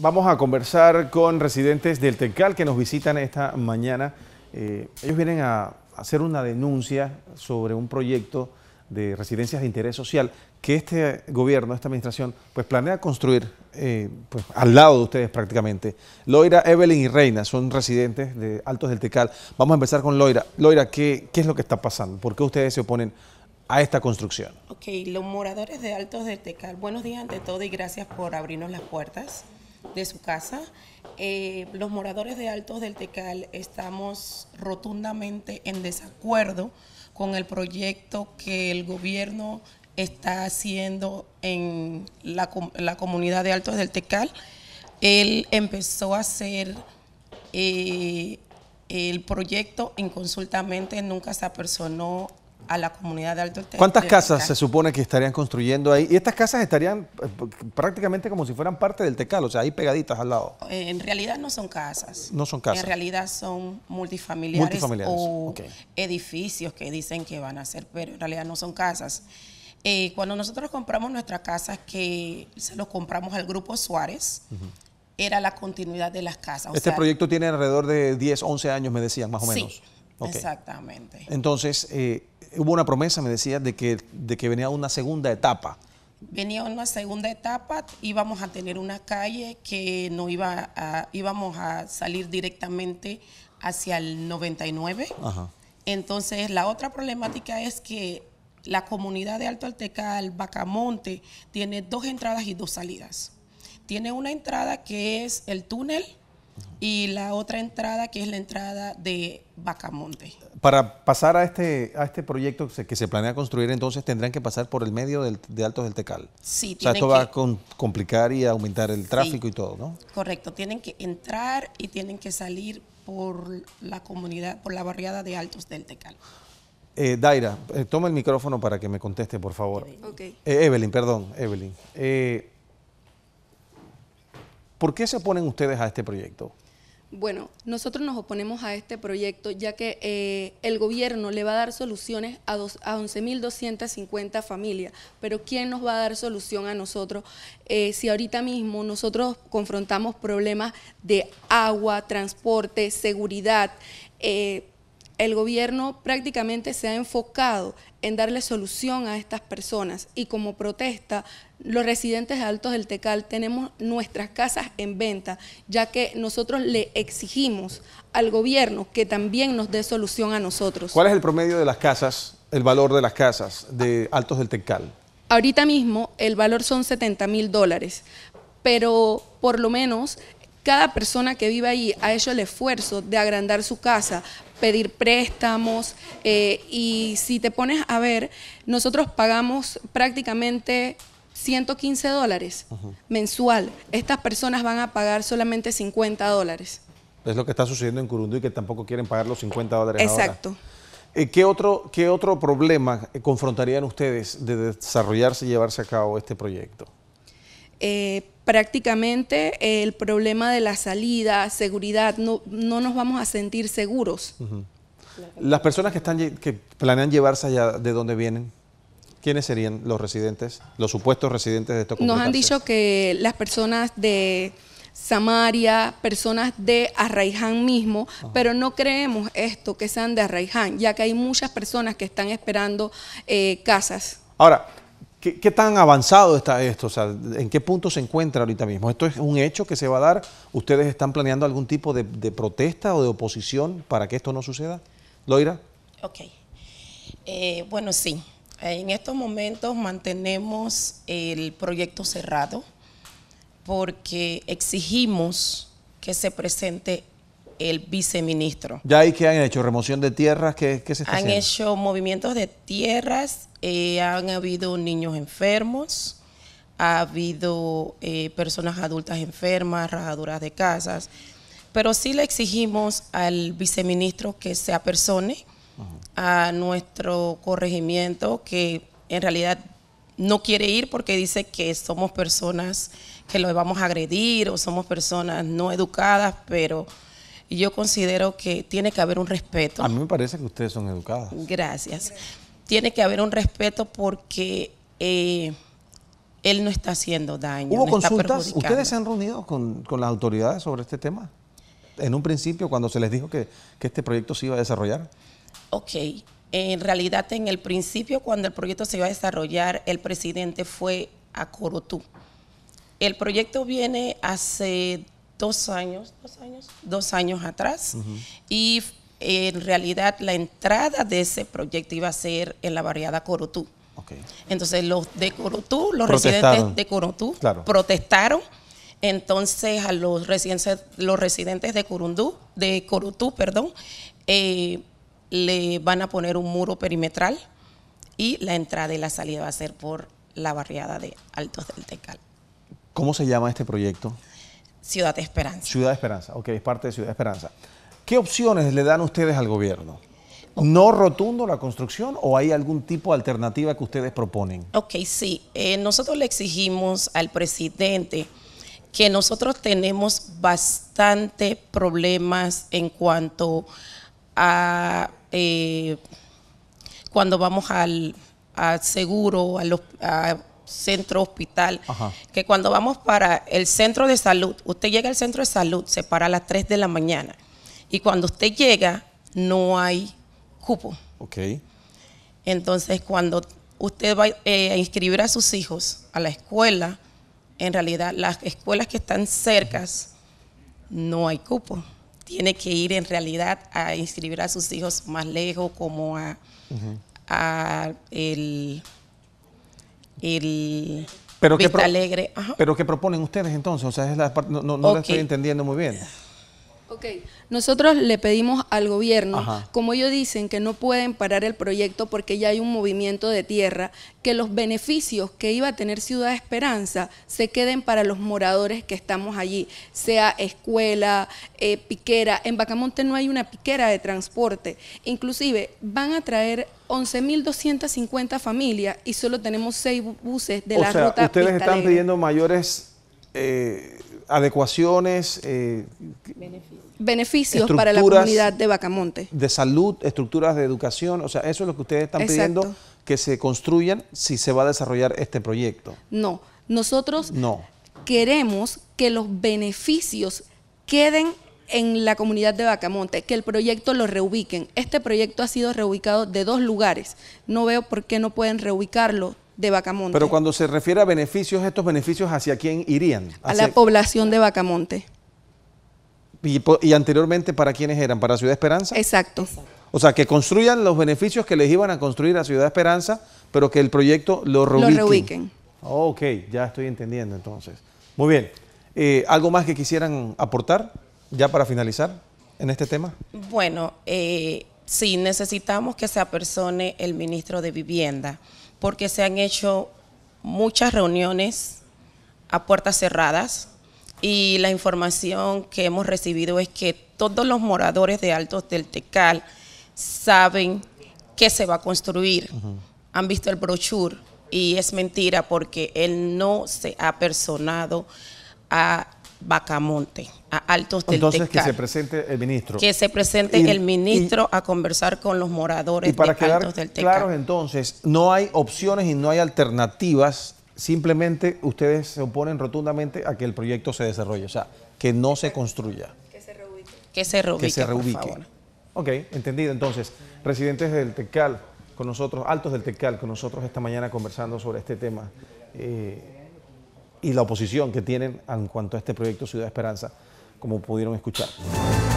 Vamos a conversar con residentes del TECAL que nos visitan esta mañana. Eh, ellos vienen a hacer una denuncia sobre un proyecto de residencias de interés social que este gobierno, esta administración, pues planea construir eh, pues, al lado de ustedes prácticamente. Loira, Evelyn y Reina son residentes de Altos del Tecal. Vamos a empezar con Loira. Loira, ¿qué, qué es lo que está pasando? ¿Por qué ustedes se oponen a esta construcción? Ok, los moradores de Altos del Tecal, buenos días ante todo y gracias por abrirnos las puertas de su casa. Eh, los moradores de Altos del Tecal estamos rotundamente en desacuerdo con el proyecto que el gobierno está haciendo en la, la comunidad de Altos del Tecal. Él empezó a hacer eh, el proyecto inconsultamente, nunca se apersonó a la comunidad de Alto Tecal. ¿Cuántas casas se supone que estarían construyendo ahí? Y estas casas estarían eh, prácticamente como si fueran parte del Tecal, o sea, ahí pegaditas al lado. Eh, en realidad no son casas. No son casas. En realidad son multifamiliares, o edificios que dicen que van a ser, pero en realidad no son casas. Eh, cuando nosotros compramos nuestras casas, que se los compramos al Grupo Suárez, era la continuidad de las casas. este proyecto tiene alrededor de 10, 11 años, me decían, más o menos. Sí, Exactamente. Entonces, eh, hubo una promesa, me decía de que, de que venía una segunda etapa. Venía una segunda etapa, íbamos a tener una calle que no iba a, íbamos a salir directamente hacia el 99. Entonces, la otra problemática es que la comunidad de Alto Altecal, Bacamonte, tiene dos entradas y dos salidas. Tiene una entrada que es el túnel y la otra entrada que es la entrada de Bacamonte. Para pasar a este, a este proyecto que se planea construir, entonces tendrán que pasar por el medio de Altos del Tecal. Sí, o sea, esto va a complicar y aumentar el tráfico y todo, ¿no? Correcto, tienen que entrar y tienen que salir por la comunidad, por la barriada de Altos del Tecal. Eh, Daira, eh, toma el micrófono para que me conteste, por favor. Okay. Eh, Evelyn, perdón, Evelyn. ¿Por qué se oponen ustedes a este proyecto? Bueno, nosotros nos oponemos a este proyecto ya que eh, el gobierno le va a dar soluciones a, 11.250 familias, pero ¿quién nos va a dar solución a nosotros eh, si ahorita mismo nosotros confrontamos problemas de agua, transporte, seguridad? Eh, el gobierno prácticamente se ha enfocado en darle solución a estas personas y como protesta los residentes de Altos del Tecal tenemos nuestras casas en venta, ya que nosotros le exigimos al gobierno que también nos dé solución a nosotros. ¿Cuál es el promedio de las casas, el valor de las casas de Altos del Tecal? Ahorita mismo el valor son 70 mil dólares, pero por lo menos cada persona que vive ahí ha hecho el esfuerzo de agrandar su casa, pedir préstamos eh, y si te pones a ver, nosotros pagamos prácticamente 115 dólares mensual. Estas personas van a pagar solamente 50 dólares. Es lo que está sucediendo en Curundú y que tampoco quieren pagar los 50 dólares. Exacto. Eh, ¿Qué otro, ¿Qué otro problema eh, confrontarían ustedes de desarrollarse y llevarse a cabo este proyecto? Eh, prácticamente el problema de la salida, seguridad, no, no nos vamos a sentir seguros. Las personas que, están, que planean llevarse allá, ¿de donde vienen? ¿Quiénes serían los residentes, los supuestos residentes de estos Nos han dicho que las personas de Samaria, personas de Arraiján mismo, pero no creemos esto que sean de Arraiján, ya que hay muchas personas que están esperando eh, casas. Ahora, ¿Qué, tan avanzado está esto? ¿En qué punto se encuentra ahorita mismo? ¿Esto es un hecho que se va a dar? ¿Ustedes están planeando algún tipo de, protesta o de oposición para que esto no suceda? Loira. Ok. Eh, bueno, sí. En estos momentos mantenemos el proyecto cerrado porque exigimos que se presente el viceministro. ¿Ya ahí qué han hecho? ¿Remoción de tierras? ¿Qué, se está han haciendo? Han hecho movimientos de tierras, eh, han habido niños enfermos, ha habido eh, personas adultas enfermas, rajaduras de casas, pero sí le exigimos al viceministro que se apersone a nuestro corregimiento, que en realidad no quiere ir porque dice que somos personas que lo vamos a agredir o somos personas no educadas, pero y yo considero que tiene que haber un respeto. A mí me parece que ustedes son educadas. Gracias. Tiene que haber un respeto porque eh, él no está haciendo daño. ¿Hubo consultas? ¿Ustedes se han reunido con, las autoridades sobre este tema? En un principio, cuando se les dijo que, que este proyecto se iba a desarrollar. Ok. En realidad, en el principio, cuando el proyecto se iba a desarrollar, el presidente fue a Corotú. El proyecto viene hace dos años, dos años, dos años atrás. Y en realidad la entrada de ese proyecto iba a ser en la barriada Corotú. Entonces los de Corotú, los residentes de Corotú protestaron. Entonces a los residentes, los residentes de Curundú de Corotú, perdón, eh, le van a poner un muro perimetral y la entrada y la salida va a ser por la barriada de Altos del Tecal. ¿Cómo se llama este proyecto? Ciudad de Esperanza. Ciudad de Esperanza, ok, es parte de Ciudad de Esperanza. ¿Qué opciones le dan ustedes al gobierno? ¿No rotundo la construcción o hay algún tipo de alternativa que ustedes proponen? Ok, sí. Eh, nosotros le exigimos al presidente que nosotros tenemos bastante problemas en cuanto a eh, cuando vamos al, seguro, a los, centro hospital, que cuando vamos para el centro de salud, usted llega al centro de salud, se para a las 3 de la mañana y cuando usted llega no hay cupo. Ok. Entonces cuando usted va eh, a inscribir a sus hijos a la escuela, en realidad las escuelas que están cercas no hay cupo. Tiene que ir en realidad a inscribir a sus hijos más lejos, como a el el pero que Pero ¿qué proponen ustedes entonces? O sea, es la no, no la estoy entendiendo muy bien. Ok, nosotros le pedimos al gobierno, como ellos dicen que no pueden parar el proyecto porque ya hay un movimiento de tierra, que los beneficios que iba a tener Ciudad Esperanza se queden para los moradores que estamos allí, sea escuela, eh, piquera. En Bacamonte no hay una piquera de transporte. Inclusive van a traer 11.250 familias y solo tenemos seis buses de o la sea, ruta Ustedes están pidiendo mayores... Eh, adecuaciones, eh, beneficios, para la comunidad de Bacamonte. De salud, estructuras de educación, o sea, eso es lo que ustedes están pidiendo que se construyan si se va a desarrollar este proyecto. No, nosotros no. queremos que los beneficios queden en la comunidad de Bacamonte, que el proyecto lo reubiquen. Este proyecto ha sido reubicado de dos lugares. No veo por qué no pueden reubicarlo de Bacamonte. Pero cuando se refiere a beneficios, ¿estos beneficios hacia quién irían? A la población de Bacamonte. Y, anteriormente, ¿para quiénes eran? ¿Para Ciudad Esperanza? Exacto. O sea, que construyan los beneficios que les iban a construir a Ciudad Esperanza, pero que el proyecto lo reubiquen. Lo ok, ya estoy entendiendo entonces. Muy bien. Eh, ¿Algo más que quisieran aportar ya para finalizar en este tema? Bueno, eh, sí, necesitamos que se apersone el ministro de Vivienda porque se han hecho muchas reuniones a puertas cerradas y la información que hemos recibido es que todos los moradores de Altos del Tecal saben que se va a construir, han visto el brochure y es mentira porque él no se ha personado a Bacamonte, a Altos del Entonces, que se presente el ministro. Que se presente el ministro a conversar con los moradores de Altos del entonces, no hay opciones y no hay alternativas. Simplemente ustedes se oponen rotundamente a que el proyecto se desarrolle, o sea, que no se construya. Que se reubique. Que se reubique, que Ok, entendido. Entonces, residentes del Tecal con nosotros, altos del Tecal con nosotros esta mañana conversando sobre este tema. Eh, y la oposición que tienen en cuanto a este proyecto Ciudad Esperanza, como pudieron escuchar.